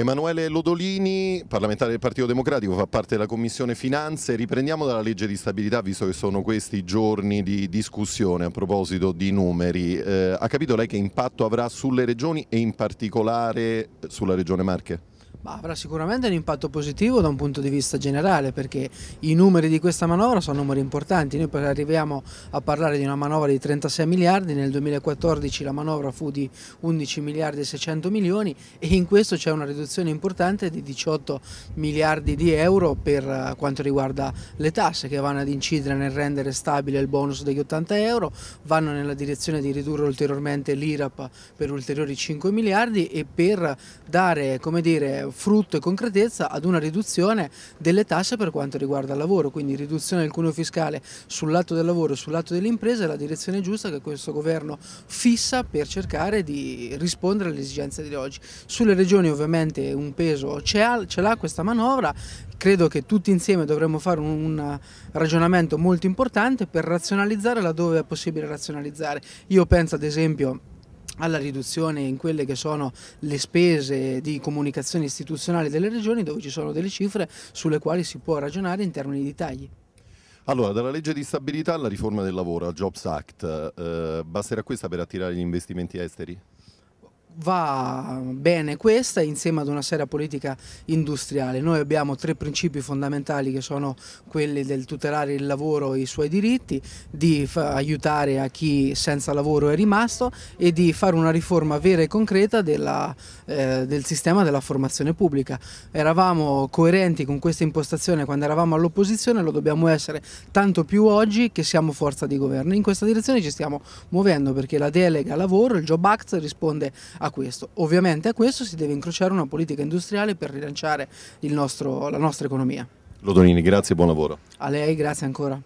Emanuele Lodolini, parlamentare del Partito Democratico, fa parte della Commissione Finanze. Riprendiamo dalla legge di stabilità, visto che sono questi giorni di discussione a proposito di numeri. Eh, ha capito lei che impatto avrà sulle regioni e in particolare sulla regione Marche? Bah, avrà sicuramente un impatto positivo da un punto di vista generale perché i numeri di questa manovra sono numeri importanti, noi arriviamo a parlare di una manovra di 36 miliardi, nel 2014 la manovra fu di 11 miliardi e 600 milioni e in questo c'è una riduzione importante di 18 miliardi di euro per eh, quanto riguarda le tasse che vanno ad incidere nel rendere stabile il bonus degli 80 euro, vanno nella direzione di ridurre ulteriormente l'IRAP per ulteriori 5 miliardi e per dare come dire, frutto e concretezza ad una riduzione delle tasse per quanto riguarda il lavoro, quindi riduzione del cuneo fiscale sul lato del lavoro e sul lato dell'impresa è la direzione giusta che questo governo fissa per cercare di rispondere alle esigenze di oggi. Sulle regioni ovviamente un peso ce l'ha questa manovra, credo che tutti insieme dovremmo fare un ragionamento molto importante per razionalizzare laddove è possibile razionalizzare. Io penso ad esempio alla riduzione in quelle che sono le spese di comunicazione istituzionale delle regioni dove ci sono delle cifre sulle quali si può ragionare in termini di tagli. Allora, dalla legge di stabilità alla riforma del lavoro, al Jobs Act, eh, basterà questa per attirare gli investimenti esteri? va bene questa insieme ad una seria politica industriale. Noi abbiamo tre principi fondamentali che sono quelli del tutelare il lavoro e i suoi diritti, di aiutare a chi senza lavoro è rimasto e di fare una riforma vera e concreta della, eh, del sistema della formazione pubblica. Eravamo coerenti con questa impostazione quando eravamo all'opposizione, lo dobbiamo essere tanto più oggi che siamo forza di governo. In questa direzione ci stiamo muovendo perché la delega lavoro, il Job Act risponde a questo. Ovviamente a questo si deve incrociare una politica industriale per rilanciare nostro, la nostra economia. Lodonini, grazie e buon lavoro. A lei, grazie ancora.